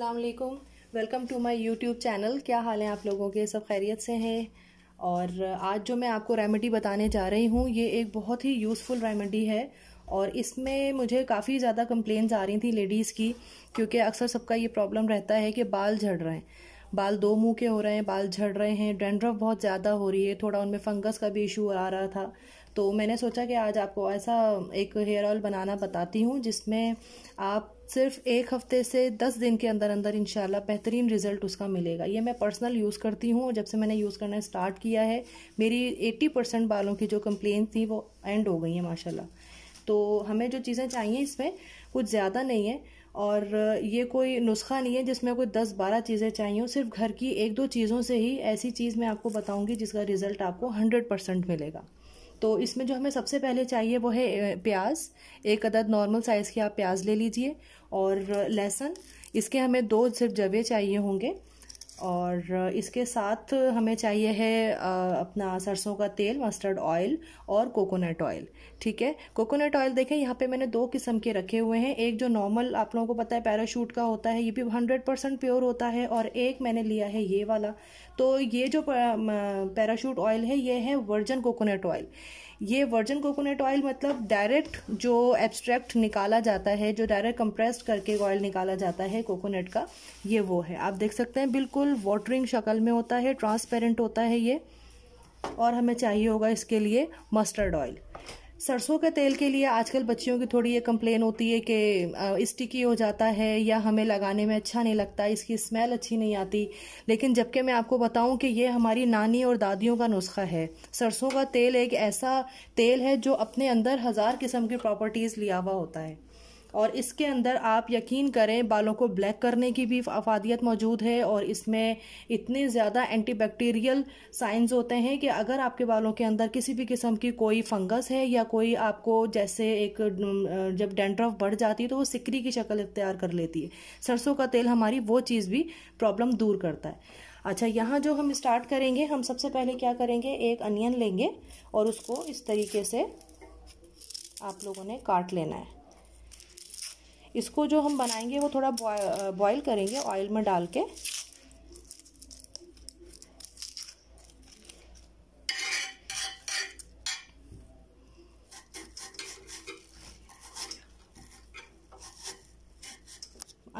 अस्सलाम वालेकुम welcome to my YouTube channel क्या हाल हैं आप लोगों के सब खैरियत से हैं और आज जो मैं आपको रेमेडी बताने जा रही हूँ ये एक बहुत ही यूज़फुल रेमेडी है और इसमें मुझे काफ़ी ज़्यादा कंप्लेंट्स आ रही थी लेडीज़ की क्योंकि अक्सर सबका ये प्रॉब्लम रहता है कि बाल झड़ रहे हैं बाल दो मुंह के हो रहे हैं बाल झड़ रहे हैं डेंड्रफ बहुत ज़्यादा हो रही है थोड़ा उनमें फंगस का भी इशू आ रहा था तो मैंने सोचा कि आज आपको ऐसा एक हेयर ऑयल बनाना बताती हूँ जिसमें आप सिर्फ एक हफ्ते से दस दिन के अंदर अंदर इनशाला बेहतरीन रिजल्ट उसका मिलेगा ये मैं पर्सनल यूज़ करती हूँ जब से मैंने यूज़ करना स्टार्ट किया है मेरी एट्टी परसेंट बालों की जो कंप्लेन थी वो एंड हो गई हैं माशाल्लाह तो हमें जो चीज़ें चाहिए इसमें कुछ ज़्यादा नहीं है और ये कोई नुस्खा नहीं है जिसमें कोई दस बारह चीज़ें चाहिए सिर्फ घर की एक दो चीज़ों से ही ऐसी चीज़ मैं आपको बताऊँगी जिसका रिज़ल्ट आपको हंड्रेड परसेंट मिलेगा तो इसमें जो हमें सबसे पहले चाहिए वो है प्याज एक अदद नॉर्मल साइज़ की आप प्याज ले लीजिए और लहसुन इसके हमें दो सिर्फ जवे चाहिए होंगे और इसके साथ हमें चाहिए है अपना सरसों का तेल मस्टर्ड ऑयल और कोकोनट ऑयल ठीक है कोकोनट ऑयल देखें यहाँ पे मैंने दो किस्म के रखे हुए हैं एक जो नॉर्मल आप लोगों को पता है पैराशूट का होता है ये भी हंड्रेड परसेंट प्योर होता है और एक मैंने लिया है ये वाला तो ये जो पैराशूट ऑयल है ये है वर्जन कोकोनट ऑयल ये वर्जन कोकोनट ऑयल मतलब डायरेक्ट जो एब्स्ट्रैक्ट निकाला जाता है जो डायरेक्ट कंप्रेस्ड करके ऑयल निकाला जाता है कोकोनट का ये वो है आप देख सकते हैं बिल्कुल वाटरिंग शक्ल में होता है ट्रांसपेरेंट होता है ये और हमें चाहिए होगा इसके लिए मस्टर्ड ऑयल सरसों के तेल के लिए आजकल बच्चियों की थोड़ी ये कंप्लेन होती है कि स्टिकी हो जाता है या हमें लगाने में अच्छा नहीं लगता इसकी स्मेल अच्छी नहीं आती लेकिन जबकि मैं आपको बताऊं कि ये हमारी नानी और दादियों का नुस्खा है सरसों का तेल एक ऐसा तेल है जो अपने अंदर हज़ार किस्म की प्रॉपर्टीज़ लिया हुआ होता है और इसके अंदर आप यकीन करें बालों को ब्लैक करने की भी अफादियत मौजूद है और इसमें इतने ज़्यादा एंटीबैक्टीरियल साइंस होते हैं कि अगर आपके बालों के अंदर किसी भी किस्म की कोई फंगस है या कोई आपको जैसे एक जब डेंड्रफ बढ़ जाती है तो वो सिकरी की शक्ल इख्तियार कर लेती है सरसों का तेल हमारी वो चीज़ भी प्रॉब्लम दूर करता है अच्छा यहाँ जो हम स्टार्ट करेंगे हम सबसे पहले क्या करेंगे एक अनियन लेंगे और उसको इस तरीके से आप लोगों ने काट लेना है इसको जो हम बनाएंगे वो थोड़ा बॉयल करेंगे ऑयल में डाल के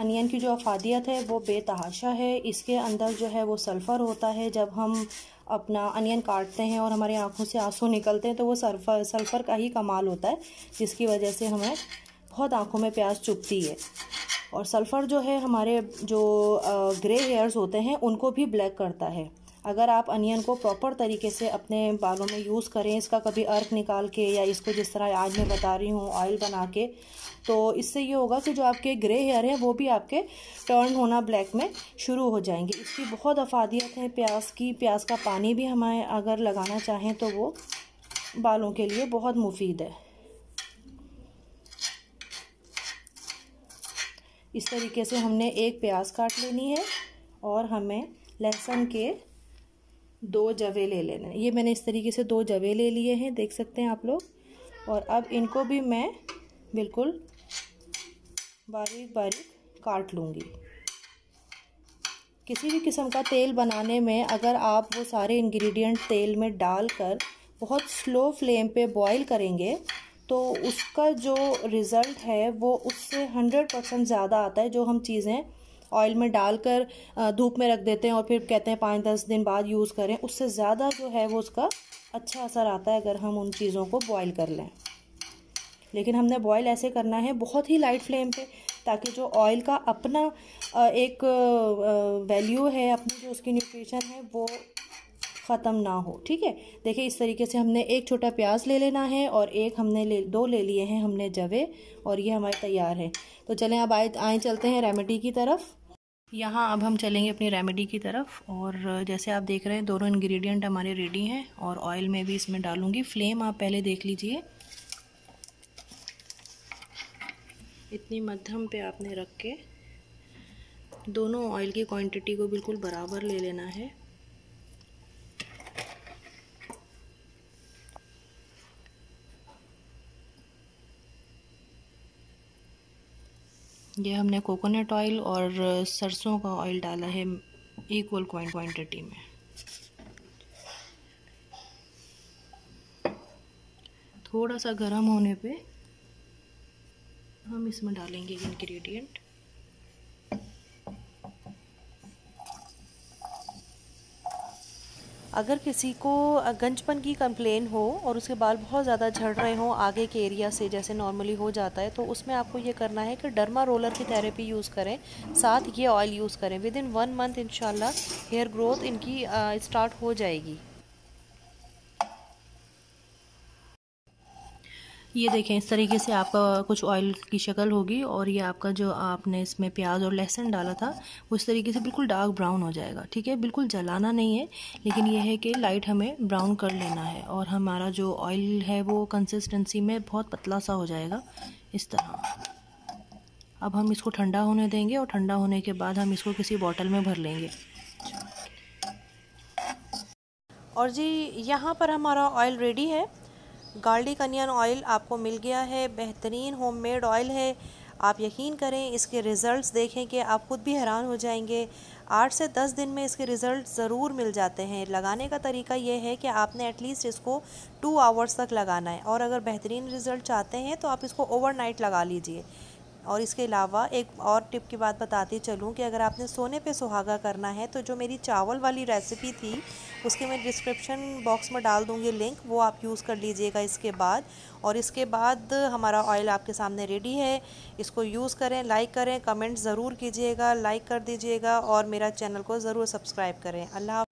अनियन की जो अफादियत है वो बेतहाशा है इसके अंदर जो है वो सल्फ़र होता है जब हम अपना अनियन काटते हैं और हमारी आंखों से आंसू निकलते हैं तो वो सल्फ़र सल्फ़र का ही कमाल होता है जिसकी वजह से हमें बहुत आँखों में प्यास चुभती है और सल्फ़र जो है हमारे जो ग्रे हेयर्स होते हैं उनको भी ब्लैक करता है अगर आप अनियन को प्रॉपर तरीके से अपने बालों में यूज़ करें इसका कभी अर्क निकाल के या इसको जिस तरह आज मैं बता रही हूँ ऑयल बना के तो इससे ये होगा कि जो आपके ग्रे हेयर हैं वो भी आपके टर्न होना ब्लैक में शुरू हो जाएंगे इसकी बहुत अफादियत है प्याज की प्याज का पानी भी हमें अगर लगाना चाहें तो वो बालों के लिए बहुत मुफीद है इस तरीके से हमने एक प्याज काट लेनी है और हमें लहसुन के दो जवे ले लेने ये मैंने इस तरीके से दो जवे ले लिए हैं देख सकते हैं आप लोग और अब इनको भी मैं बिल्कुल बारीक बारीक काट लूँगी किसी भी किस्म का तेल बनाने में अगर आप वो सारे इंग्रेडिएंट तेल में डालकर बहुत स्लो फ्लेम पे बॉईल करेंगे तो उसका जो रिज़ल्ट है वो उससे हंड्रेड परसेंट ज़्यादा आता है जो हम चीज़ें ऑयल में डालकर धूप में रख देते हैं और फिर कहते हैं पाँच दस दिन बाद यूज़ करें उससे ज़्यादा जो है वो उसका अच्छा असर आता है अगर हम उन चीज़ों को बॉयल कर लें लेकिन हमने बॉयल ऐसे करना है बहुत ही लाइट फ्लेम पे ताकि जो ऑयल का अपना एक वैल्यू है अपनी जो उसकी न्यूट्रिशन है वो ख़त्म ना हो ठीक है देखिए इस तरीके से हमने एक छोटा प्याज ले लेना है और एक हमने ले दो ले लिए हैं हमने जवे और ये हमारे तैयार है तो चलें अब आए आए चलते हैं रेमेडी की तरफ यहाँ अब हम चलेंगे अपनी रेमेडी की तरफ और जैसे आप देख रहे हैं दोनों इन्ग्रीडियंट हमारे रेडी हैं और ऑयल में भी इसमें डालूँगी फ्लेम आप पहले देख लीजिए इतनी मध्यम पे आपने रख के दोनों ऑयल की क्वांटिटी को बिल्कुल बराबर ले लेना है ये हमने कोकोनट ऑयल और सरसों का ऑयल डाला है इक्वल क्वांटिटी में थोड़ा सा गर्म होने पे हम इसमें डालेंगे इंग्रेडिएंट अगर किसी को गंजपन की कंप्लेन हो और उसके बाल बहुत ज़्यादा झड़ रहे हों आगे के एरिया से जैसे नॉर्मली हो जाता है तो उसमें आपको ये करना है कि डर्मा रोलर की थेरेपी यूज़ करें साथ ये ऑयल यूज़ करें विद इन वन मंथ इन हेयर ग्रोथ इनकी स्टार्ट हो जाएगी ये देखें इस तरीके से आपका कुछ ऑयल की शक्ल होगी और ये आपका जो आपने इसमें प्याज और लहसुन डाला था वो इस तरीके से बिल्कुल डार्क ब्राउन हो जाएगा ठीक है बिल्कुल जलाना नहीं है लेकिन ये है कि लाइट हमें ब्राउन कर लेना है और हमारा जो ऑयल है वो कंसिस्टेंसी में बहुत पतला सा हो जाएगा इस तरह अब हम इसको ठंडा होने देंगे और ठंडा होने के बाद हम इसको किसी बॉटल में भर लेंगे और जी यहाँ पर हमारा ऑयल रेडी है गार्लिक अनियन ऑयल आपको मिल गया है बेहतरीन होममेड ऑयल है आप यकीन करें इसके रिज़ल्ट्स देखें कि आप ख़ुद भी हैरान हो जाएंगे आठ से दस दिन में इसके रिज़ल्ट ज़रूर मिल जाते हैं लगाने का तरीका यह है कि आपने एटलीस्ट इसको टू आवर्स तक लगाना है और अगर बेहतरीन रिज़ल्ट चाहते हैं तो आप इसको ओवरनाइट लगा लीजिए और इसके अलावा एक और टिप की बात बताती चलूँ कि अगर आपने सोने पे सुहागा करना है तो जो मेरी चावल वाली रेसिपी थी उसके मैं डिस्क्रिप्शन बॉक्स में डाल दूँगी लिंक वो आप यूज़ कर लीजिएगा इसके बाद और इसके बाद हमारा ऑयल आपके सामने रेडी है इसको यूज़ करें लाइक करें कमेंट ज़रूर कीजिएगा लाइक कर दीजिएगा और मेरा चैनल को ज़रूर सब्सक्राइब करें अल्लाह